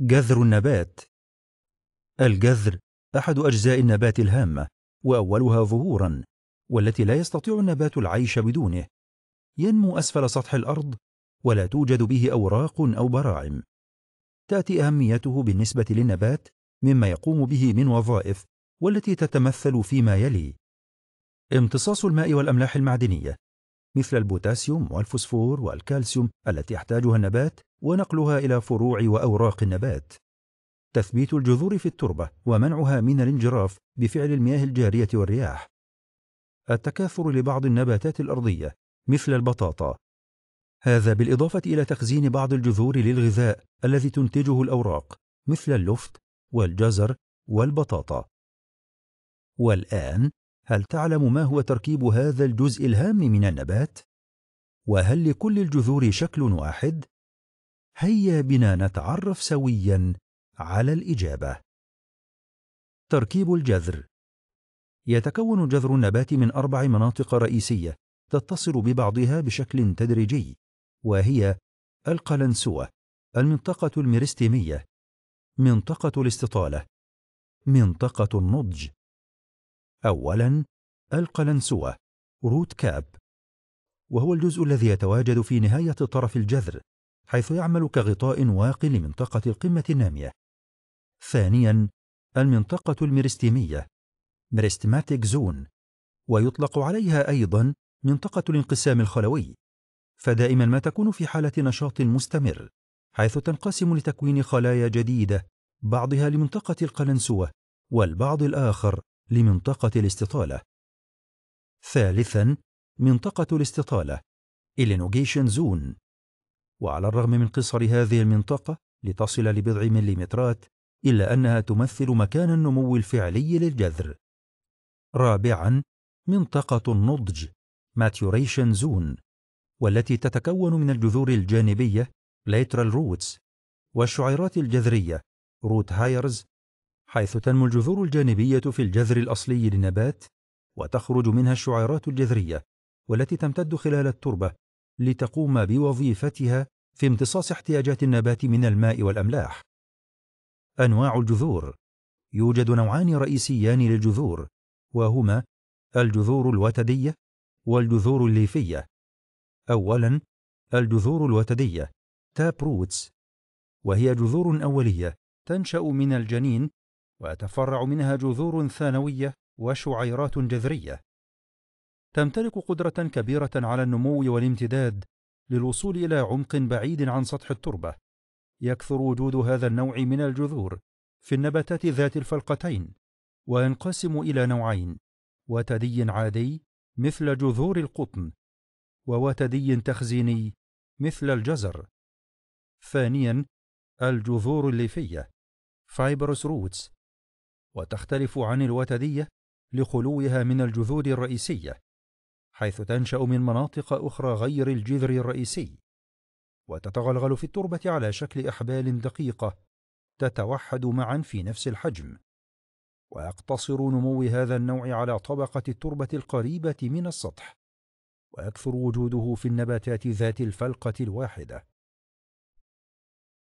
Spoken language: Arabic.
جذر النبات الجذر أحد أجزاء النبات الهامة وأولها ظهورا والتي لا يستطيع النبات العيش بدونه ينمو أسفل سطح الأرض ولا توجد به أوراق أو براعم تأتي أهميته بالنسبة للنبات مما يقوم به من وظائف والتي تتمثل فيما يلي امتصاص الماء والأملاح المعدنية مثل البوتاسيوم والفوسفور والكالسيوم التي يحتاجها النبات ونقلها إلى فروع وأوراق النبات تثبيت الجذور في التربة ومنعها من الانجراف بفعل المياه الجارية والرياح التكاثر لبعض النباتات الأرضية مثل البطاطا هذا بالإضافة إلى تخزين بعض الجذور للغذاء الذي تنتجه الأوراق مثل اللفت والجزر والبطاطا والآن هل تعلم ما هو تركيب هذا الجزء الهام من النبات؟ وهل لكل الجذور شكل واحد؟ هيا بنا نتعرف سويا على الإجابة. تركيب الجذر يتكون جذر النبات من أربع مناطق رئيسية تتصل ببعضها بشكل تدريجي، وهي القلنسوة، المنطقة الميرستيمية، منطقة الاستطالة، منطقة النضج. أولاً القلنسوة روت كاب، وهو الجزء الذي يتواجد في نهاية طرف الجذر حيث يعمل كغطاء واق لمنطقة القمة النامية. ثانياً، المنطقة الميرستيمية (ميرستماتيك زون) ويطلق عليها أيضاً منطقة الانقسام الخلوي، فدائماً ما تكون في حالة نشاط مستمر، حيث تنقسم لتكوين خلايا جديدة بعضها لمنطقة القلنسوة والبعض الآخر لمنطقة الاستطالة. ثالثاً، منطقة الاستطالة (إلينوجيشن زون) وعلى الرغم من قصر هذه المنطقة لتصل لبضع مليمترات إلا أنها تمثل مكان النمو الفعلي للجذر. رابعاً منطقة النضج ماتيوريشن زون والتي تتكون من الجذور الجانبية lateral roots والشعيرات الجذرية root هايرز حيث تنمو الجذور الجانبية في الجذر الأصلي للنبات وتخرج منها الشعيرات الجذرية والتي تمتد خلال التربة لتقوم بوظيفتها في امتصاص احتياجات النبات من الماء والأملاح. أنواع الجذور يوجد نوعان رئيسيان للجذور وهما الجذور الوتدية والجذور الليفية. أولاً الجذور الوتدية تاب روتس وهي جذور أولية تنشأ من الجنين وتفرع منها جذور ثانوية وشعيرات جذرية. تمتلك قدرة كبيرة على النمو والامتداد للوصول إلى عمق بعيد عن سطح التربة. يكثر وجود هذا النوع من الجذور في النباتات ذات الفلقتين، وينقسم إلى نوعين: وتدي عادي مثل جذور القطن، ووتدي تخزيني مثل الجزر. ثانياً: الجذور الليفية فايبرس روتس وتختلف عن الوتدية لخلوها من الجذور الرئيسية حيث تنشأ من مناطق أخرى غير الجذر الرئيسي، وتتغلغل في التربة على شكل أحبال دقيقة تتوحد معا في نفس الحجم، ويقتصر نمو هذا النوع على طبقة التربة القريبة من السطح، ويكثر وجوده في النباتات ذات الفلقة الواحدة،